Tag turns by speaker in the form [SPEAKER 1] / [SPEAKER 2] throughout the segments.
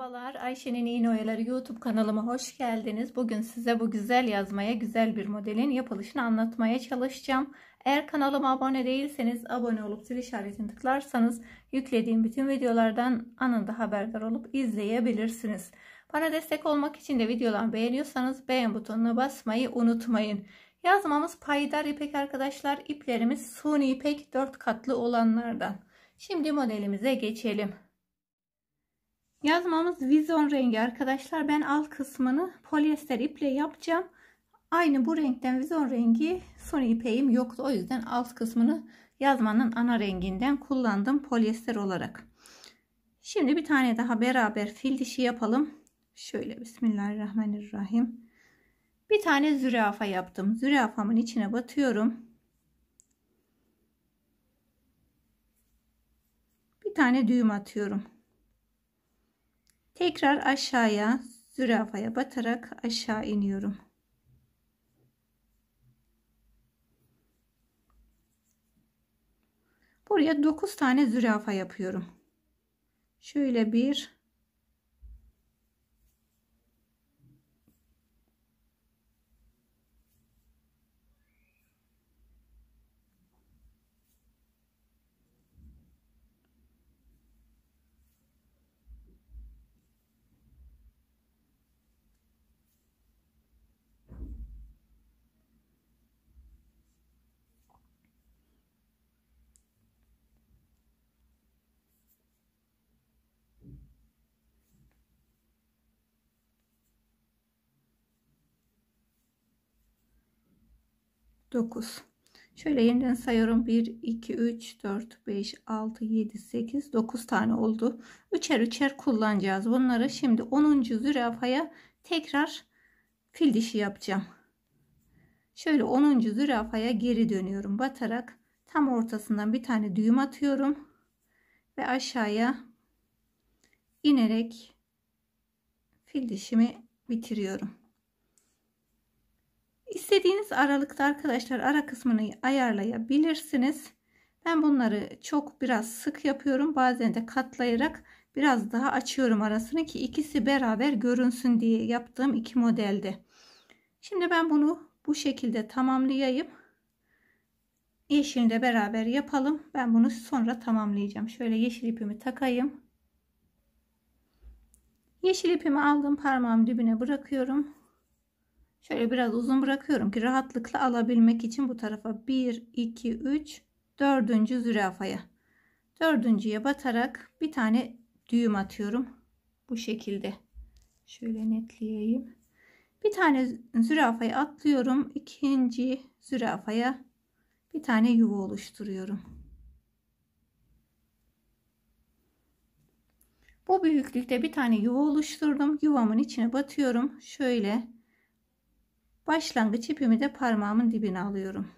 [SPEAKER 1] Merhabalar Ayşe'nin İğne Oyaları YouTube kanalıma hoş geldiniz. Bugün size bu güzel yazmaya güzel bir modelin yapılışını anlatmaya çalışacağım. Eğer kanalıma abone değilseniz abone olup zil işaretini tıklarsanız yüklediğim bütün videolardan anında haberdar olup izleyebilirsiniz. Bana destek olmak için de videolarımı beğeniyorsanız beğen butonuna basmayı unutmayın. Yazmamız payidar ipek arkadaşlar. İplerimiz suni ipek 4 katlı olanlardan. Şimdi modelimize geçelim. Yazmamız vizyon rengi arkadaşlar. Ben alt kısmını polyester iple yapacağım. Aynı bu renkten vizyon rengi son ipeğim yoktu. O yüzden alt kısmını yazmanın ana renginden kullandım polyester olarak. Şimdi bir tane daha beraber fil dişi yapalım. Şöyle Bismillahirrahmanirrahim. Bir tane zürafa yaptım. Zürafamın içine batıyorum. Bir tane düğüm atıyorum. Tekrar aşağıya zürafaya batarak aşağı iniyorum. Buraya 9 tane zürafa yapıyorum. Şöyle bir 9. Şöyle yeniden sayıyorum. 1, 2, 3, 4, 5, 6, 7, 8, 9 tane oldu. Üçer üçer kullanacağız. Bunları şimdi 10. zürafaya tekrar fil dişi yapacağım. Şöyle 10. zürafaya geri dönüyorum. Batarak tam ortasından bir tane düğüm atıyorum. Ve aşağıya inerek fil dişimi bitiriyorum. İstediğiniz aralıkta arkadaşlar ara kısmını ayarlayabilirsiniz. Ben bunları çok biraz sık yapıyorum. Bazen de katlayarak biraz daha açıyorum arasını ki ikisi beraber görünsün diye yaptığım iki modelde. Şimdi ben bunu bu şekilde tamamlayayım. Yeşilini de beraber yapalım. Ben bunu sonra tamamlayacağım. Şöyle yeşil ipimi takayım. Yeşil ipimi aldım parmağım dibine bırakıyorum. Şöyle biraz uzun bırakıyorum ki rahatlıkla alabilmek için bu tarafa 1, 2, 3, 4. zürafaya. Dördüncüye batarak bir tane düğüm atıyorum. Bu şekilde. Şöyle netleyeyim. Bir tane zürafayı atlıyorum. ikinci zürafaya bir tane yuva oluşturuyorum. Bu büyüklükte bir tane yuva oluşturdum. Yuvamın içine batıyorum. Şöyle Başlangıç ipimi de parmağımın dibine alıyorum.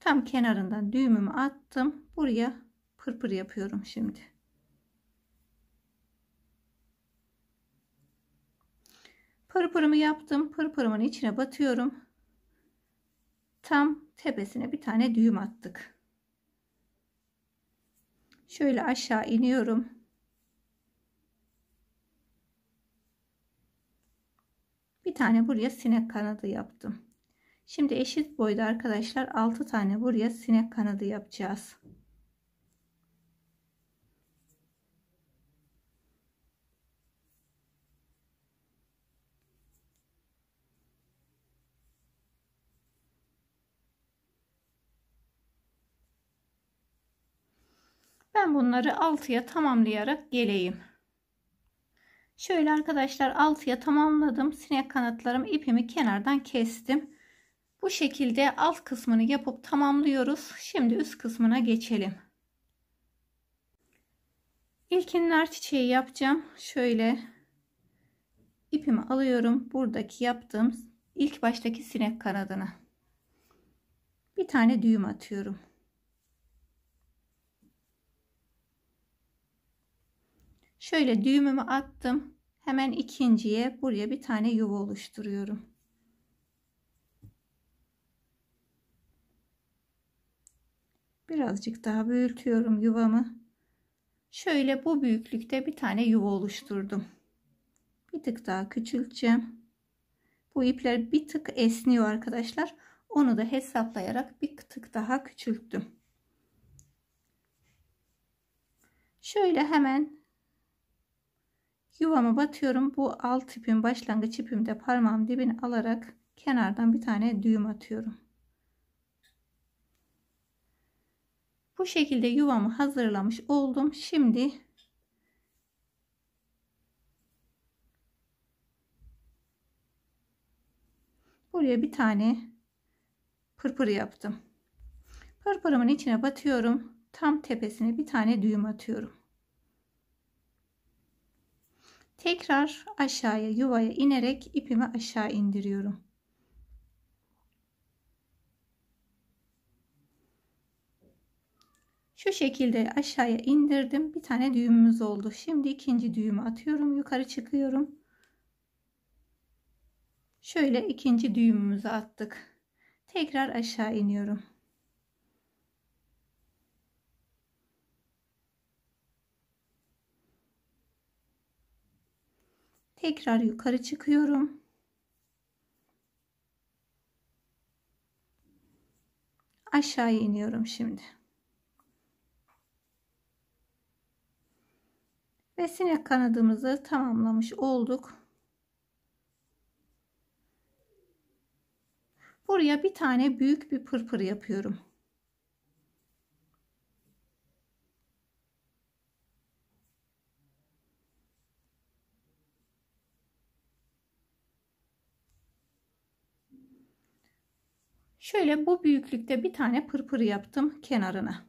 [SPEAKER 1] Tam kenarından düğümümü attım. Buraya pırpır yapıyorum şimdi. Pırpırımı yaptım. Pırpırımın içine batıyorum. Tam tepesine bir tane düğüm attık. Şöyle aşağı iniyorum. bir tane buraya sinek kanadı yaptım. Şimdi eşit boyda arkadaşlar 6 tane buraya sinek kanadı yapacağız. Ben bunları 6'ya tamamlayarak geleyim. Şöyle arkadaşlar altıya tamamladım. Sinek kanatlarım ipimi kenardan kestim. Bu şekilde alt kısmını yapıp tamamlıyoruz. Şimdi üst kısmına geçelim. İlkinler çiçeği yapacağım. Şöyle ipimi alıyorum. Buradaki yaptığım ilk baştaki sinek kanadına. Bir tane düğüm atıyorum. Şöyle düğümümü attım. Hemen ikinciye buraya bir tane yuva oluşturuyorum. Birazcık daha büyütüyorum yuvamı. Şöyle bu büyüklükte bir tane yuva oluşturdum. Bir tık daha küçülteceğim. Bu ipler bir tık esniyor arkadaşlar. Onu da hesaplayarak bir tık daha küçülttüm. Şöyle hemen Yuvama batıyorum. Bu alt ipin başlangıç ipimde parmağım dibini alarak kenardan bir tane düğüm atıyorum. Bu şekilde yuvamı hazırlamış oldum. Şimdi buraya bir tane pırpır yaptım. Pırpırımın içine batıyorum. Tam tepesine bir tane düğüm atıyorum. Tekrar aşağıya yuvaya inerek ipimi aşağı indiriyorum. Şu şekilde aşağıya indirdim. Bir tane düğümümüz oldu. Şimdi ikinci düğümü atıyorum. Yukarı çıkıyorum. Şöyle ikinci düğümümüzü attık. Tekrar aşağı iniyorum. Tekrar yukarı çıkıyorum. aşağı iniyorum şimdi. Ve sinek kanadımızı tamamlamış olduk. Buraya bir tane büyük bir pırpır yapıyorum. Şöyle bu büyüklükte bir tane pırpır yaptım kenarına.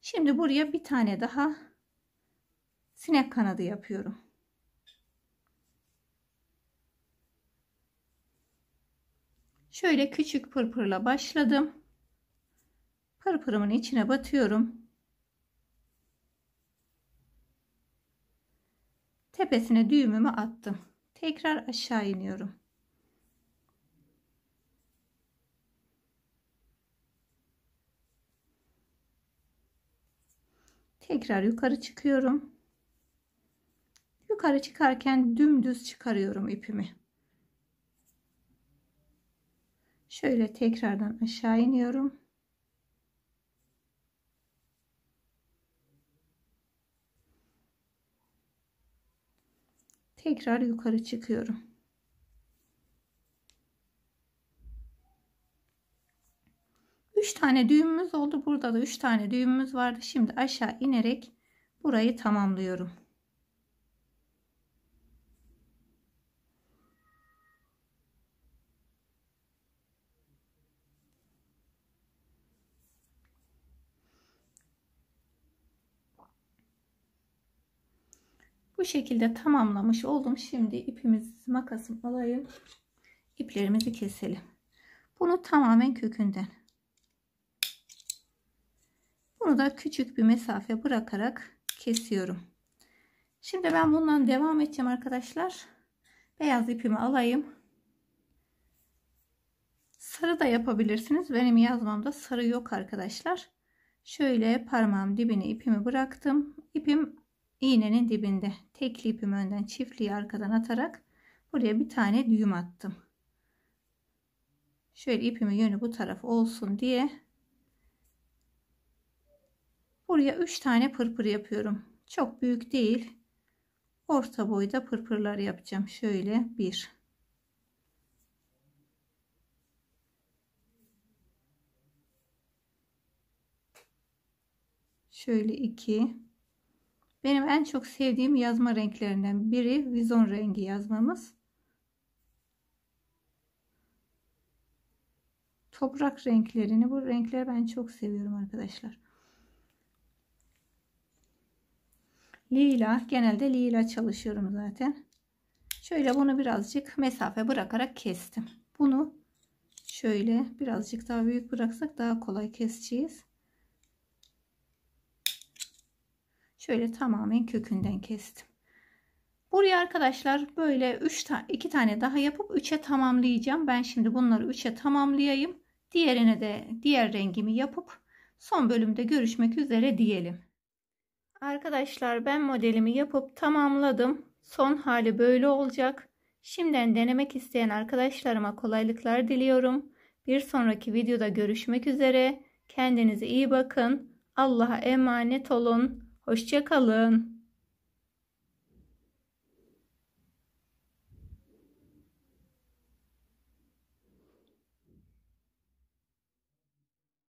[SPEAKER 1] Şimdi buraya bir tane daha sinek kanadı yapıyorum. Şöyle küçük pırpırla başladım. Pırpırımın içine batıyorum. Tepesine düğümümü attım. Tekrar aşağı iniyorum. tekrar yukarı çıkıyorum yukarı çıkarken dümdüz çıkarıyorum ipimi şöyle tekrardan aşağı iniyorum tekrar yukarı çıkıyorum tane düğümümüz oldu. Burada da 3 tane düğümümüz vardı. Şimdi aşağı inerek burayı tamamlıyorum. Bu şekilde tamamlamış oldum. Şimdi ipimiz makasım alayım. İplerimizi keselim. Bunu tamamen kökünden da küçük bir mesafe bırakarak kesiyorum. Şimdi ben bundan devam edeceğim arkadaşlar. Beyaz ipimi alayım. Sarı da yapabilirsiniz. Benim yazmamda sarı yok arkadaşlar. Şöyle parmağım dibine ipimi bıraktım. İpim iğnenin dibinde. Tekli ipimi önden çiftliği arkadan atarak buraya bir tane düğüm attım. Şöyle ipimi yönü bu taraf olsun diye Buraya 3 tane pırpır yapıyorum. Çok büyük değil. Orta boyda pırpırlar yapacağım. Şöyle 1 Şöyle 2 Benim en çok sevdiğim yazma renklerinden biri vizon rengi yazmamız. Toprak renklerini bu renkleri ben çok seviyorum arkadaşlar. lila genelde lila çalışıyorum zaten. Şöyle bunu birazcık mesafe bırakarak kestim. Bunu şöyle birazcık daha büyük bıraksak daha kolay keseceğiz. Şöyle tamamen kökünden kestim. Buraya arkadaşlar böyle 3 ta 2 tane daha yapıp 3'e tamamlayacağım. Ben şimdi bunları 3'e tamamlayayım. Diğerine de diğer rengimi yapıp son bölümde görüşmek üzere diyelim. Arkadaşlar ben modelimi yapıp tamamladım. Son hali böyle olacak. Şimdiden denemek isteyen arkadaşlarıma kolaylıklar diliyorum. Bir sonraki videoda görüşmek üzere. Kendinize iyi bakın. Allah'a emanet olun. Hoşçakalın.